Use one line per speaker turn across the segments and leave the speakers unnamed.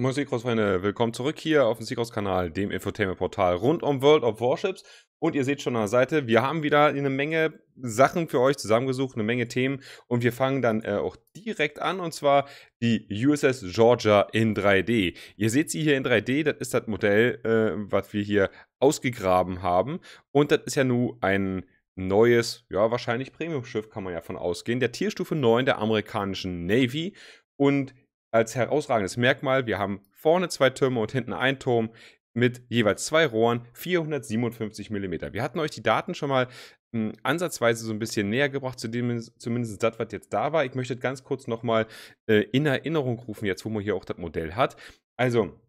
Moin Seacross-Freunde, willkommen zurück hier auf dem Seacross-Kanal, dem Infotainment-Portal rund um World of Warships. Und ihr seht schon an der Seite, wir haben wieder eine Menge Sachen für euch zusammengesucht, eine Menge Themen. Und wir fangen dann äh, auch direkt an, und zwar die USS Georgia in 3D. Ihr seht sie hier in 3D, das ist das Modell, äh, was wir hier ausgegraben haben. Und das ist ja nun ein neues, ja wahrscheinlich Premium-Schiff, kann man ja von ausgehen, der Tierstufe 9 der amerikanischen Navy. Und als herausragendes Merkmal. Wir haben vorne zwei Türme und hinten ein Turm mit jeweils zwei Rohren, 457 mm. Wir hatten euch die Daten schon mal mh, hm, ansatzweise so ein bisschen näher gebracht, zu dem, zumindest das, was jetzt da war. Ich möchte ganz kurz nochmal äh, in Erinnerung rufen, jetzt wo man hier auch das Modell hat. Also,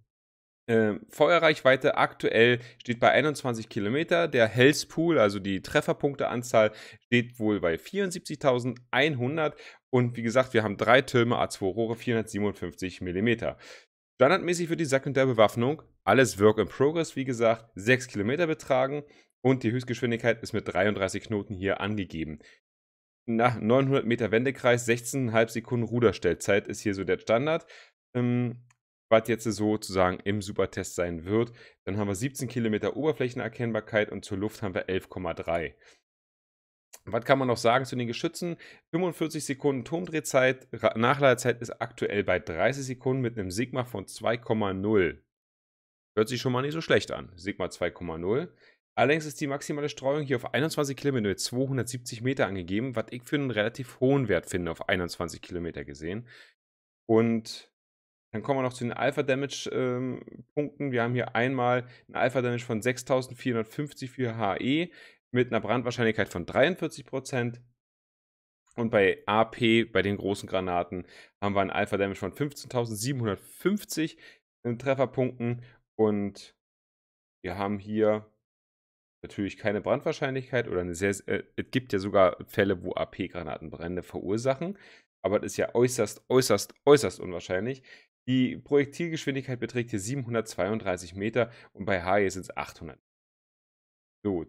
äh, Feuerreichweite aktuell steht bei 21 Kilometer. Der Health Pool, also die Trefferpunkteanzahl, steht wohl bei 74.100 und wie gesagt, wir haben drei Türme A2 Rohre 457 mm. Standardmäßig wird die Sekundärbewaffnung, alles Work in Progress, wie gesagt, 6 Kilometer betragen und die Höchstgeschwindigkeit ist mit 33 Knoten hier angegeben. Nach 900 Meter Wendekreis, 16,5 Sekunden Ruderstellzeit ist hier so der Standard. Ähm, was jetzt sozusagen im Supertest sein wird. Dann haben wir 17 Kilometer Oberflächenerkennbarkeit und zur Luft haben wir 11,3. Was kann man noch sagen zu den Geschützen? 45 Sekunden Turmdrehzeit, Nachladezeit ist aktuell bei 30 Sekunden mit einem Sigma von 2,0. Hört sich schon mal nicht so schlecht an, Sigma 2,0. Allerdings ist die maximale Streuung hier auf 21 Kilometer mit 270 Meter angegeben, was ich für einen relativ hohen Wert finde, auf 21 Kilometer gesehen. Und dann kommen wir noch zu den Alpha-Damage-Punkten. Ähm, wir haben hier einmal einen Alpha-Damage von 6450 für HE, mit einer Brandwahrscheinlichkeit von 43 Und bei AP, bei den großen Granaten, haben wir einen Alpha Damage von 15.750 Trefferpunkten. Und wir haben hier natürlich keine Brandwahrscheinlichkeit oder eine sehr, äh, es gibt ja sogar Fälle, wo AP-Granaten Brände verursachen, aber das ist ja äußerst, äußerst, äußerst unwahrscheinlich. Die Projektilgeschwindigkeit beträgt hier 732 Meter und bei HE sind es 800. So,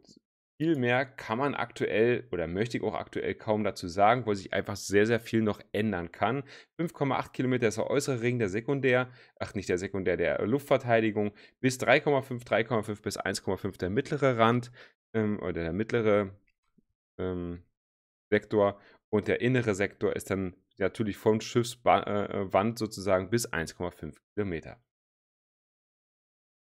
viel mehr kann man aktuell oder möchte ich auch aktuell kaum dazu sagen, weil sich einfach sehr, sehr viel noch ändern kann. 5,8 Kilometer ist der äußere Ring der Sekundär, ach nicht der Sekundär, der Luftverteidigung, bis 3,5, 3,5 bis 1,5 der mittlere Rand ähm, oder der mittlere ähm, Sektor und der innere Sektor ist dann natürlich von Schiffswand äh, äh, sozusagen bis 1,5 Kilometer.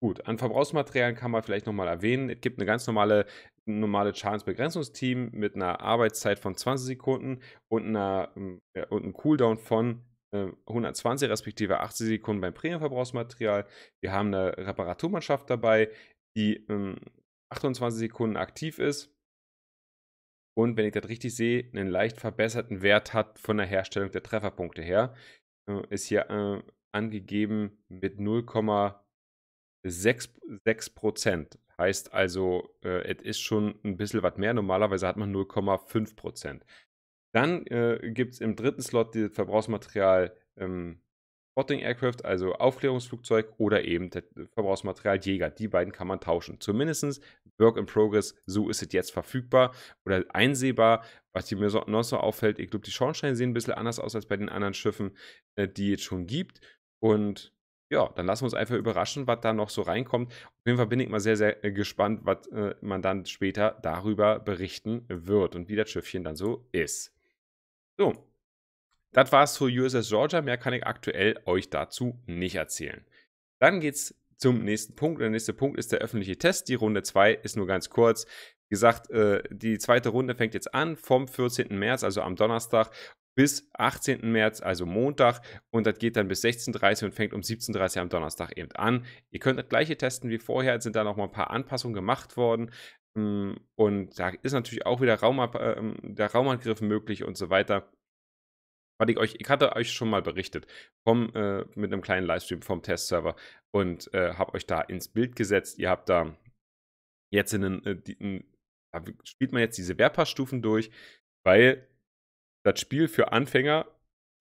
Gut, an Verbrauchsmaterialien kann man vielleicht nochmal erwähnen. Es gibt eine ganz normale, normale Schadensbegrenzungsteam mit einer Arbeitszeit von 20 Sekunden und, einer, äh, und einem Cooldown von äh, 120 respektive 80 Sekunden beim Premium-Verbrauchsmaterial. Wir haben eine Reparaturmannschaft dabei, die ähm, 28 Sekunden aktiv ist und, wenn ich das richtig sehe, einen leicht verbesserten Wert hat von der Herstellung der Trefferpunkte her. Äh, ist hier äh, angegeben mit 0, 6, Prozent. Heißt also, äh, es ist schon ein bisschen was mehr. Normalerweise hat man 0,5 Prozent. Dann äh, gibt es im dritten Slot das Verbrauchsmaterial ähm, Spotting Aircraft, also Aufklärungsflugzeug oder eben das Verbrauchsmaterial Jäger. Die beiden kann man tauschen. Zumindest Work in Progress, so ist es jetzt verfügbar oder einsehbar. Was mir so, noch so auffällt, ich glaube, die Schornsteine sehen ein bisschen anders aus als bei den anderen Schiffen, äh, die es schon gibt. Und ja, dann lassen wir uns einfach überraschen, was da noch so reinkommt. Auf jeden Fall bin ich mal sehr, sehr äh, gespannt, was äh, man dann später darüber berichten wird und wie das Schiffchen dann so ist. So, das war's zu USS Georgia. Mehr kann ich aktuell euch dazu nicht erzählen. Dann geht's zum nächsten Punkt. Der nächste Punkt ist der öffentliche Test. Die Runde 2 ist nur ganz kurz. Wie gesagt, äh, die zweite Runde fängt jetzt an vom 14. März, also am Donnerstag bis 18. März, also Montag. Und das geht dann bis 16.30 Uhr und fängt um 17.30 Uhr am Donnerstag eben an. Ihr könnt das gleiche testen wie vorher. Es sind da nochmal ein paar Anpassungen gemacht worden. Mm, und da ist natürlich auch wieder Raumab äh, ähm, der Raumangriff möglich und so weiter. Hatte ich, euch, ich hatte euch schon mal berichtet vom, äh, mit einem kleinen Livestream vom Testserver und äh, habe euch da ins Bild gesetzt. Ihr habt da jetzt in den, äh, die, in, da spielt man jetzt diese Wehrpassstufen durch, weil das Spiel für Anfänger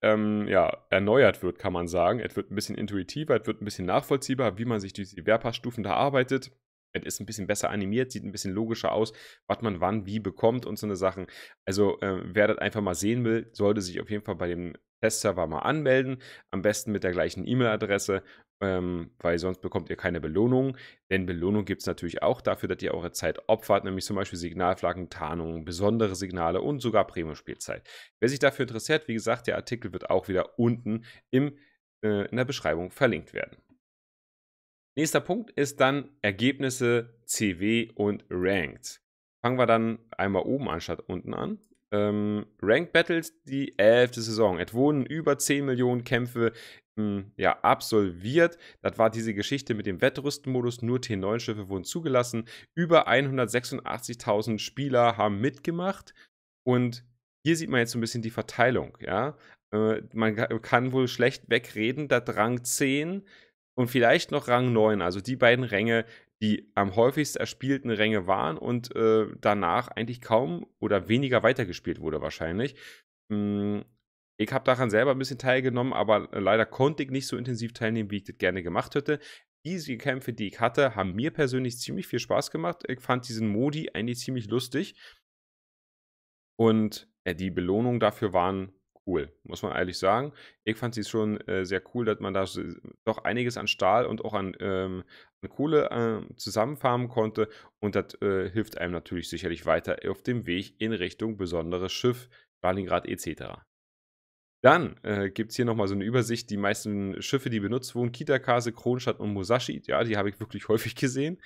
ähm, ja, erneuert wird, kann man sagen. Es wird ein bisschen intuitiver, es wird ein bisschen nachvollziehbar, wie man sich diese Wehrpassstufen da arbeitet. Es ist ein bisschen besser animiert, sieht ein bisschen logischer aus, was man wann wie bekommt und so eine Sachen. Also äh, wer das einfach mal sehen will, sollte sich auf jeden Fall bei dem Testserver mal anmelden. Am besten mit der gleichen E-Mail-Adresse ähm, weil sonst bekommt ihr keine Belohnung. Denn Belohnung gibt es natürlich auch dafür, dass ihr eure Zeit opfert, nämlich zum Beispiel Signalflaggen, Tarnungen, besondere Signale und sogar Premium-Spielzeit. Wer sich dafür interessiert, wie gesagt, der Artikel wird auch wieder unten im, äh, in der Beschreibung verlinkt werden. Nächster Punkt ist dann Ergebnisse, CW und Ranked. Fangen wir dann einmal oben anstatt unten an ähm, Ranked Battles die elfte Saison. Es wurden über 10 Millionen Kämpfe ähm, ja, absolviert. Das war diese Geschichte mit dem Wettrüstenmodus. Nur T9-Schiffe wurden zugelassen. Über 186.000 Spieler haben mitgemacht. Und hier sieht man jetzt so ein bisschen die Verteilung. Ja? Äh, man kann wohl schlecht wegreden, dass Rang 10 und vielleicht noch Rang 9, also die beiden Ränge, die am häufigsten erspielten Ränge waren und äh, danach eigentlich kaum oder weniger weitergespielt wurde wahrscheinlich. Hm, ich habe daran selber ein bisschen teilgenommen, aber leider konnte ich nicht so intensiv teilnehmen, wie ich das gerne gemacht hätte. Diese Kämpfe, die ich hatte, haben mir persönlich ziemlich viel Spaß gemacht. Ich fand diesen Modi eigentlich ziemlich lustig. Und äh, die Belohnungen dafür waren cool, muss man ehrlich sagen. Ich fand sie schon äh, sehr cool, dass man da doch einiges an Stahl und auch an, ähm, eine Kohle äh, zusammenfarmen konnte. Und das äh, hilft einem natürlich sicherlich weiter auf dem Weg in Richtung besonderes Schiff, Stalingrad etc. Dann äh, gibt es hier nochmal so eine Übersicht, die meisten Schiffe, die benutzt wurden, Kitakase, Kronstadt und Musashi, ja, die habe ich wirklich häufig gesehen.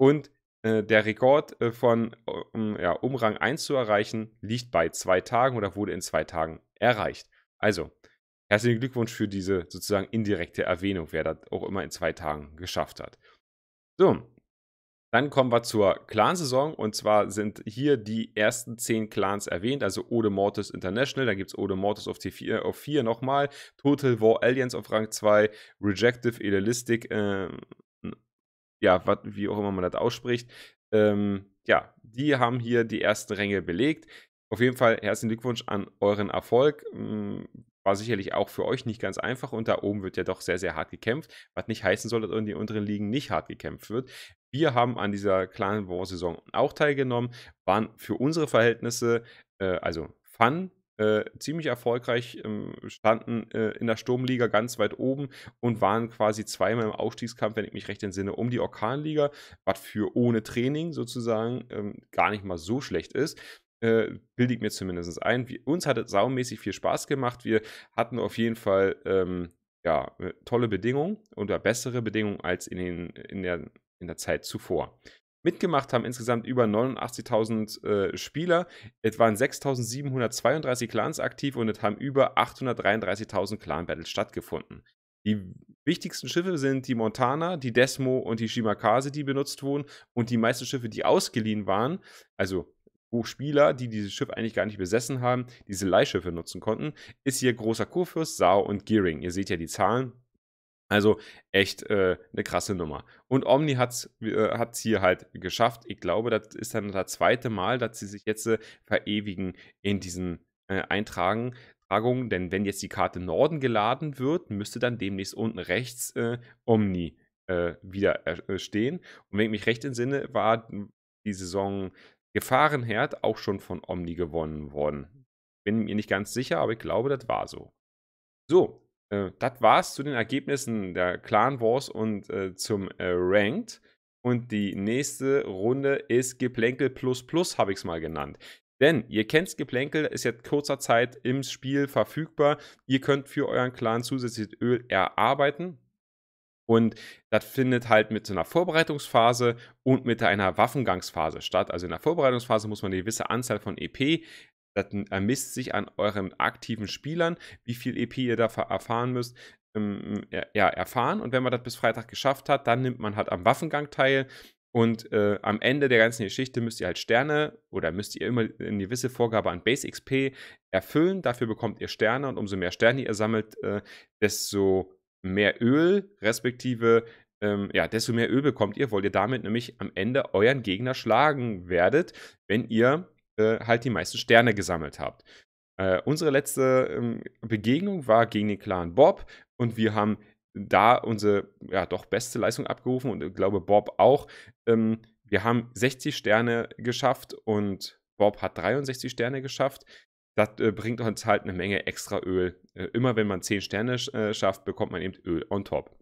Und äh, der Rekord äh, von um, ja, um Rang 1 zu erreichen, liegt bei zwei Tagen oder wurde in zwei Tagen erreicht. Also, herzlichen Glückwunsch für diese sozusagen indirekte Erwähnung, wer das auch immer in zwei Tagen geschafft hat. So, dann kommen wir zur Clan-Saison und zwar sind hier die ersten zehn Clans erwähnt, also Ode Mortis International, da gibt es Ode Mortis auf, T4, äh, auf 4 nochmal, Total War Aliens auf Rang 2, Rejective Idealistic, äh, ja, wat, wie auch immer man das ausspricht, ähm, ja, die haben hier die ersten Ränge belegt. Auf jeden Fall herzlichen Glückwunsch an euren Erfolg. Hm, war sicherlich auch für euch nicht ganz einfach und da oben wird ja doch sehr, sehr hart gekämpft, was nicht heißen soll, dass in den unteren Ligen nicht hart gekämpft wird. Wir haben an dieser kleinen Saison auch teilgenommen, waren für unsere Verhältnisse, äh, also Fun, äh, ziemlich erfolgreich, äh, standen äh, in der Sturmliga ganz weit oben und waren quasi zweimal im Aufstiegskampf, wenn ich mich recht entsinne, um die Orkanliga, was für ohne Training sozusagen ähm, gar nicht mal so schlecht ist äh, bilde ich mir zumindest ein. Wir, uns hat es saumäßig viel Spaß gemacht. Wir hatten auf jeden Fall ähm, ja, äh, tolle Bedingungen oder bessere Bedingungen als in, den, in, der, in der Zeit zuvor. Mitgemacht haben insgesamt über 89.000 äh, Spieler. Es waren 6.732 Clans aktiv und es haben über 833.000 Clan-Battles stattgefunden. Die wichtigsten Schiffe sind die Montana, die Desmo und die Shimakase, die benutzt wurden. Und die meisten Schiffe, die ausgeliehen waren, also wo Spieler, die dieses Schiff eigentlich gar nicht besessen haben, diese Leihschiffe nutzen konnten, ist hier großer Kurfürst, Sau und Gearing. Ihr seht ja die Zahlen. Also echt äh, eine krasse Nummer. Und Omni hat es äh, hier halt geschafft. Ich glaube, das ist dann das zweite Mal, dass sie sich jetzt äh, verewigen in diesen äh, Eintragen. Denn wenn jetzt die Karte Norden geladen wird, müsste dann demnächst unten rechts äh, Omni äh, wieder stehen. Und wenn ich mich recht entsinne, war die Saison Gefahrenherd auch schon von Omni gewonnen worden. Bin mir nicht ganz sicher, aber ich glaube, das war so. So, äh, das war's zu den Ergebnissen der Clan Wars und äh, zum äh, Ranked. Und die nächste Runde ist Geplänkel plus plus, habe ich es mal genannt. Denn ihr kennt Geplänkel, ist jetzt kurzer Zeit im Spiel verfügbar. Ihr könnt für euren Clan zusätzlich Öl erarbeiten. Und das findet halt mit so einer Vorbereitungsphase und mit einer Waffengangsphase statt. Also in der Vorbereitungsphase muss man eine gewisse Anzahl von EP, das ermisst sich an euren aktiven Spielern, wie viel EP ihr da erfahren müsst, ähm, ja, erfahren. Und wenn man das bis Freitag geschafft hat, dann nimmt man halt am Waffengang teil. Und äh, am Ende der ganzen Geschichte müsst ihr halt Sterne oder müsst ihr immer eine gewisse Vorgabe an Base XP erfüllen. Dafür bekommt ihr Sterne und umso mehr Sterne ihr sammelt, äh, desto mehr Öl, respektive ähm, ja, desto mehr Öl bekommt ihr, weil ihr damit nämlich am Ende euren Gegner schlagen werdet, wenn ihr äh, halt die meisten Sterne gesammelt habt. Äh, unsere letzte ähm, Begegnung war gegen den Clan Bob und wir haben da unsere ja doch beste Leistung abgerufen und ich glaube Bob auch. Ähm, wir haben 60 Sterne geschafft und Bob hat 63 Sterne geschafft. Das äh, bringt uns halt eine Menge extra Öl. Äh, immer wenn man 10 Sterne äh, schafft, bekommt man eben Öl on top.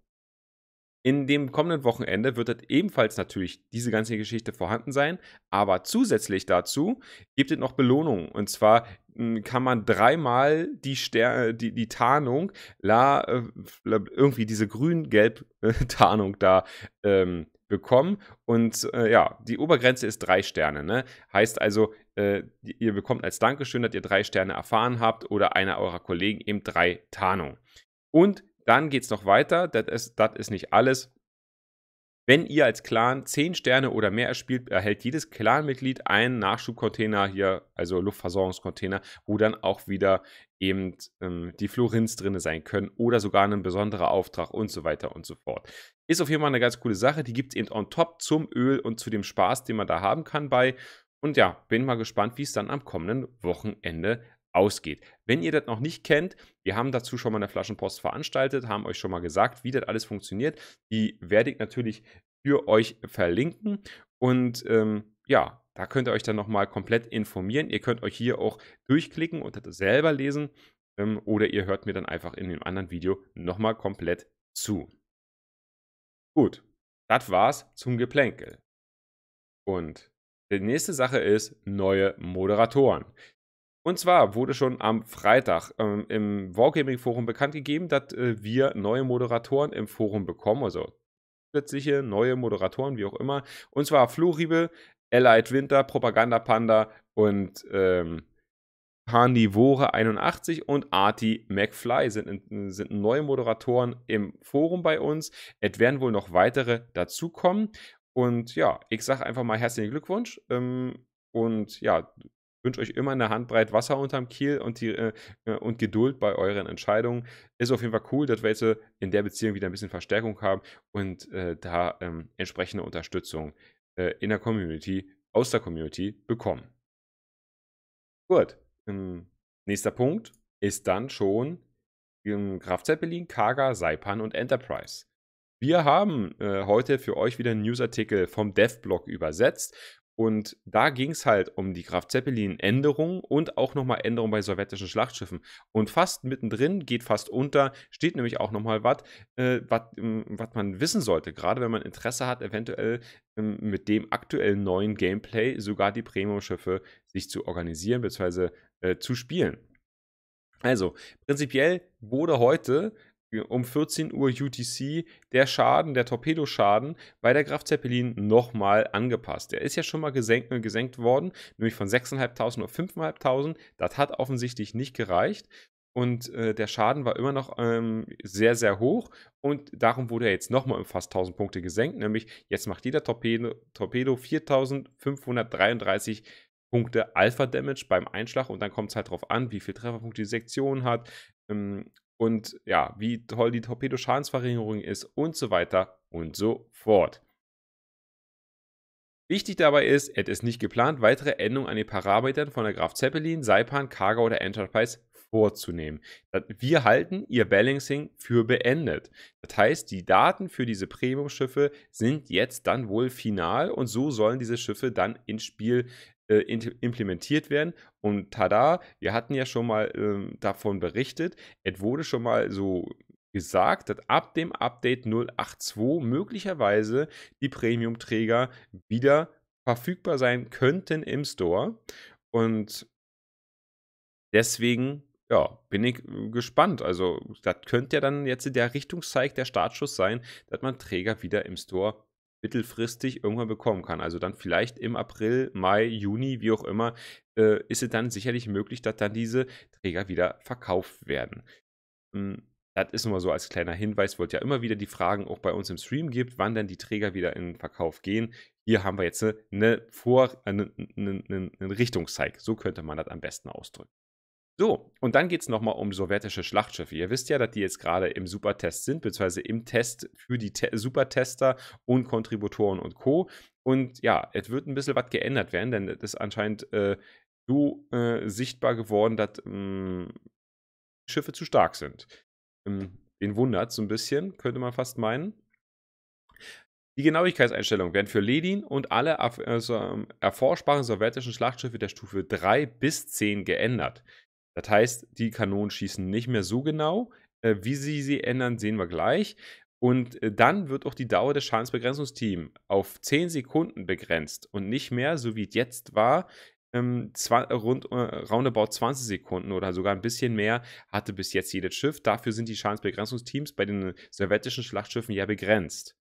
In dem kommenden Wochenende wird das ebenfalls natürlich diese ganze Geschichte vorhanden sein, aber zusätzlich dazu gibt es noch Belohnungen. Und zwar hm, kann man dreimal die, Ster äh, die, die Tarnung, la, äh, irgendwie diese grün-gelb äh, Tarnung da ähm, bekommen. Und äh, ja, die Obergrenze ist drei Sterne. Ne? Heißt also, äh, ihr bekommt als Dankeschön, dass ihr drei Sterne erfahren habt oder einer eurer Kollegen eben drei Tarnung. Und dann geht es noch weiter. Das ist, das ist nicht alles. Wenn ihr als Clan 10 Sterne oder mehr erspielt, erhält jedes Clan-Mitglied einen Nachschubcontainer hier, also Luftversorgungscontainer, wo dann auch wieder eben ähm, die Florins drin sein können oder sogar ein besonderer Auftrag und so weiter und so fort. Ist auf jeden Fall eine ganz coole Sache. Die gibt es eben on top zum Öl und zu dem Spaß, den man da haben kann bei. Und ja, bin mal gespannt, wie es dann am kommenden Wochenende ausgeht. Wenn ihr das noch nicht kennt, wir haben dazu schon mal eine Flaschenpost veranstaltet, haben euch schon mal gesagt, wie das alles funktioniert. Die werde ich natürlich für euch verlinken. Und ähm, ja, da könnt ihr euch dann nochmal komplett informieren. Ihr könnt euch hier auch durchklicken und das selber lesen. Ähm, oder ihr hört mir dann einfach in dem anderen Video nochmal komplett zu. Gut, das war's zum Geplänkel. Und die nächste Sache ist neue Moderatoren. Und zwar wurde schon am Freitag ähm, im Wargaming-Forum bekannt gegeben, dass äh, wir neue Moderatoren im Forum bekommen, also plötzliche neue Moderatoren, wie auch immer. Und zwar Floribe, Allied Winter, Propaganda Panda und ähm, Carnivore 81 und Artie McFly sind, sind neue Moderatoren im Forum bei uns. Es werden wohl noch weitere dazukommen. Und ja, ich sage einfach mal herzlichen Glückwunsch. Ähm, und ja, wünsche euch immer eine Handbreit Wasser unterm Kiel und, die, äh, äh, und Geduld bei euren Entscheidungen. Ist auf jeden Fall cool, dass wir jetzt äh, in der Beziehung wieder ein bisschen Verstärkung haben und äh, da ähm, entsprechende Unterstützung äh, in der Community, aus der Community bekommen. Gut. Ähm, nächster Punkt ist dann schon ähm, Graf Zeppelin, Kaga, Saipan und Enterprise. Wir haben äh, heute für euch wieder einen Newsartikel vom DevBlog übersetzt und da ging es halt um die Graf Zeppelin-Änderung und auch nochmal Änderungen bei sowjetischen Schlachtschiffen. Und fast mittendrin, geht fast unter, steht nämlich auch nochmal was, äh, was ähm, man wissen sollte, gerade wenn man Interesse hat, eventuell ähm, mit dem aktuellen neuen Gameplay sogar die Premium-Schiffe sich zu organisieren bzw. Äh, zu spielen. Also, prinzipiell wurde heute um 14 Uhr UTC der Schaden, der Torpedoschaden bei der Graf Zeppelin nochmal angepasst. Der ist ja schon mal gesenkt, äh, gesenkt worden, nämlich von 6.500 auf 5.500. Das hat offensichtlich nicht gereicht. Und äh, der Schaden war immer noch ähm, sehr, sehr hoch. Und darum wurde er jetzt nochmal um fast 1000 Punkte gesenkt. Nämlich jetzt macht jeder Torpedo, Torpedo 4533 Punkte Alpha Damage beim Einschlag. Und dann kommt es halt darauf an, wie viel Trefferpunkte die Sektion hat, ähm, und ja, wie toll die Torpedoschadensverringerung ist und so weiter und so fort. Wichtig dabei ist, es ist nicht geplant, weitere Änderungen an den Parametern von der Graf Zeppelin, Saipan, Kaga oder Enterprise vorzunehmen. Wir halten ihr Balancing für beendet. Das heißt, die Daten für diese Premium-Schiffe sind jetzt dann wohl final und so sollen diese Schiffe dann ins Spiel äh, implementiert werden. Und tada, wir hatten ja schon mal ähm, davon berichtet, es wurde schon mal so gesagt, dass ab dem Update 082 möglicherweise die Premium-Träger wieder verfügbar sein könnten im Store. Und deswegen ja, bin ich äh, gespannt. Also, das könnte ja dann jetzt der Richtungszeig, der Startschuss sein, dass man Träger wieder im Store mittelfristig irgendwann bekommen kann. Also dann vielleicht im April, Mai, Juni, wie auch immer, äh, ist es dann sicherlich möglich, dass dann diese Träger wieder verkauft werden. Ähm, das ist nur mal so als kleiner Hinweis, weil es ja immer wieder die Fragen auch bei uns im Stream gibt, wann denn die Träger wieder in den Verkauf gehen. Hier haben wir jetzt eine, äh, eine einen äh, eine, eine Richtungszeig. So könnte man das am besten ausdrücken. So, und dann geht es nochmal um sowjetische Schlachtschiffe. Ihr wisst ja, dass die jetzt gerade im Supertest sind, beziehungsweise im Test für die Te Supertester und Kontributoren und Co. Und ja, es wird ein bisschen was geändert werden, denn das ist anscheinend äh, so äh, sichtbar geworden, dass mh, mm, Schiffe zu stark sind. Ähm, den wundert so ein bisschen, könnte man fast meinen. Die Genauigkeitseinstellungen werden für Ledin und alle also, ähm, erforschbaren sowjetischen Schlachtschiffe der Stufe 3 bis 10 geändert. Das heißt, die Kanonen schießen nicht mehr so genau. Äh, wie sie sie ändern, sehen wir gleich. Und äh, dann wird auch die Dauer des Schadensbegrenzungsteams auf 10 Sekunden begrenzt und nicht mehr, so wie es jetzt war, ähm, rund äh, roundabout 20 Sekunden oder sogar ein bisschen mehr hatte bis jetzt jedes Schiff. Dafür sind die Schadensbegrenzungsteams bei den sowjetischen Schlachtschiffen ja begrenzt.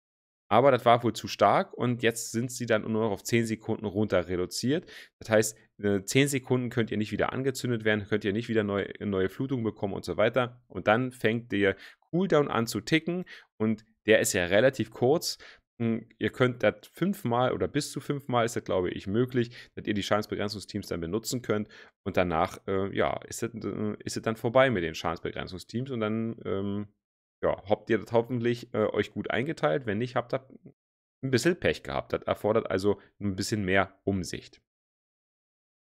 Aber das war wohl zu stark und jetzt sind sie dann nur noch auf 10 Sekunden runter reduziert. Das heißt, 10 Sekunden könnt ihr nicht wieder angezündet werden, könnt ihr nicht wieder neue, neue Flutung bekommen und so weiter. Und dann fängt der Cooldown an zu ticken und der ist ja relativ kurz. Hm, ihr könnt das fünfmal oder bis zu fünfmal ist das, glaube ich, möglich, dass ihr die Schadensbegrenzungsteams dann benutzen könnt. Und danach, äh, ja, ist äh, es ist dann vorbei mit den Schadensbegrenzungsteams und dann ähm, ja, habt ihr das hoffentlich äh, euch gut eingeteilt. Wenn nicht, habt ihr ein bisschen Pech gehabt. Das erfordert also ein bisschen mehr Umsicht.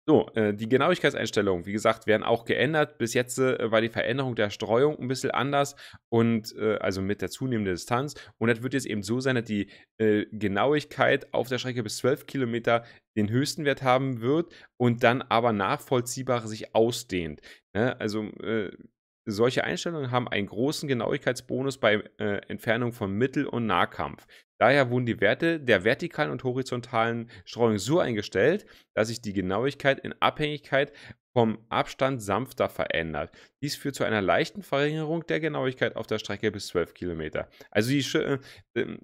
So, äh, die Genauigkeitseinstellungen, wie gesagt, werden auch geändert. Bis jetzt äh, war die Veränderung der Streuung ein bisschen anders und äh, also mit der zunehmenden Distanz. Und das wird jetzt eben so sein, dass die Genauigkeit auf der Strecke bis 12 Kilometer den höchsten Wert haben wird und dann aber nachvollziehbar sich ausdehnt. Ne? Also solche Einstellungen haben einen großen Genauigkeitsbonus bei äh, Entfernung von Mittel- und Nahkampf. Daher wurden die Werte der vertikalen und horizontalen Streuung so eingestellt, dass sich die Genauigkeit in Abhängigkeit vom Abstand sanfter verändert. Dies führt zu einer leichten Verringerung der Genauigkeit auf der Strecke bis 12 Kilometer. Also die, äh, ähm,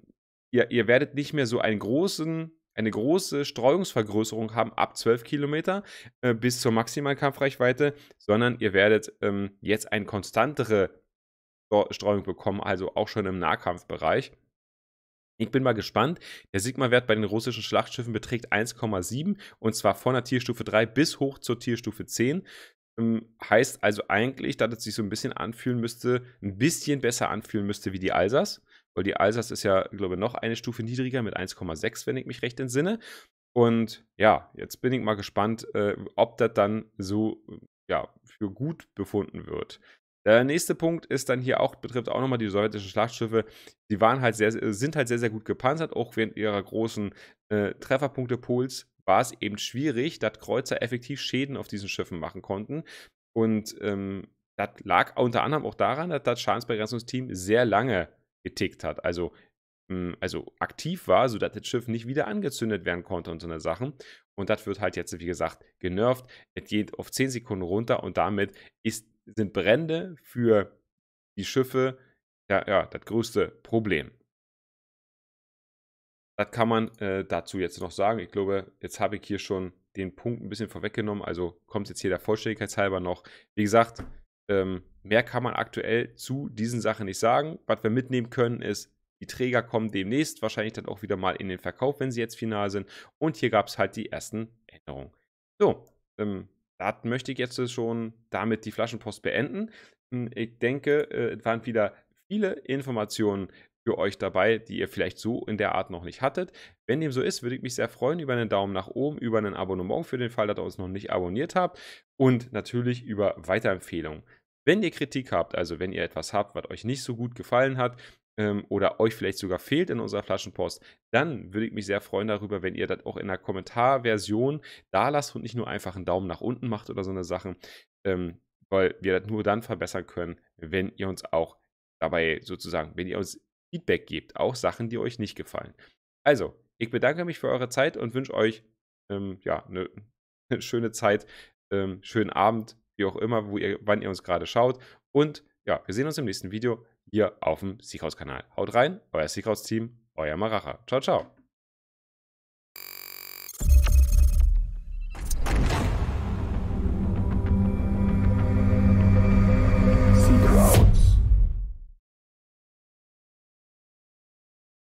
ihr, ihr werdet nicht mehr so einen großen eine große Streuungsvergrößerung haben ab 12 Kilometer äh, bis zur maximalen Kampfreichweite, sondern ihr werdet ähm, jetzt eine konstantere Streuung bekommen, also auch schon im Nahkampfbereich. Ich bin mal gespannt. Der Sigma-Wert bei den russischen Schlachtschiffen beträgt 1,7 und zwar von der Tierstufe 3 bis hoch zur Tierstufe 10. Ähm, heißt also eigentlich, dass es sich so ein bisschen anfühlen müsste, ein bisschen besser anfühlen müsste wie die Alsas weil die Alsace ist ja, glaube ich, noch eine Stufe niedriger mit 1,6, wenn ich mich recht entsinne. Und ja, jetzt bin ich mal gespannt, äh, ob das dann so ja, für gut befunden wird. Der nächste Punkt ist dann hier auch, betrifft auch nochmal die sowjetischen Schlachtschiffe. Die waren halt sehr, sind halt sehr, sehr gut gepanzert, auch während ihrer großen äh, trefferpunkte Pols war es eben schwierig, dass Kreuzer effektiv Schäden auf diesen Schiffen machen konnten. Und ähm, das lag unter anderem auch daran, dass das Schadensbegrenzungsteam sehr lange getickt hat. Also, hm, also aktiv war, sodass das Schiff nicht wieder angezündet werden konnte und so eine Sachen. Und das wird halt jetzt, wie gesagt, genervt. Es geht auf 10 Sekunden runter und damit ist, sind Brände für die Schiffe ja, ja das größte Problem. Das kann man äh, dazu jetzt noch sagen. Ich glaube, jetzt habe ich hier schon den Punkt ein bisschen vorweggenommen. Also kommt jetzt hier der Vollständigkeit halber noch. Wie gesagt, ähm, Mehr kann man aktuell zu diesen Sachen nicht sagen. Was wir mitnehmen können, ist, die Träger kommen demnächst wahrscheinlich dann auch wieder mal in den Verkauf, wenn sie jetzt final sind. Und hier gab es halt die ersten Änderungen. So, ähm, das möchte ich jetzt schon damit die Flaschenpost beenden. Hm, ich denke, äh, es äh, waren wieder viele Informationen für euch dabei, die ihr vielleicht so in der Art noch nicht hattet. Wenn dem so ist, würde ich mich sehr freuen über einen Daumen nach oben, über ein Abonnement für den Fall, dass ihr uns noch nicht abonniert habt und natürlich über Weiterempfehlungen. Wenn ihr Kritik habt, also wenn ihr etwas habt, was euch nicht so gut gefallen hat ähm, oder euch vielleicht sogar fehlt in unserer Flaschenpost, dann würde ich mich sehr freuen darüber, wenn ihr das auch in der Kommentarversion da lasst und nicht nur einfach einen Daumen nach unten macht oder so eine Sache, ähm, weil wir das nur dann verbessern können, wenn ihr uns auch dabei sozusagen, wenn ihr uns Feedback gebt, auch Sachen, die euch nicht gefallen. Also, ich bedanke mich für eure Zeit und wünsche euch ähm, ja, eine schöne Zeit, ähm, schönen Abend, wie auch immer, wo ihr, wann ihr uns gerade schaut. Und ja, wir sehen uns im nächsten Video hier auf dem Seekhaus-Kanal. Haut rein, euer Seekhaus-Team, euer Maracha. Ciao, ciao.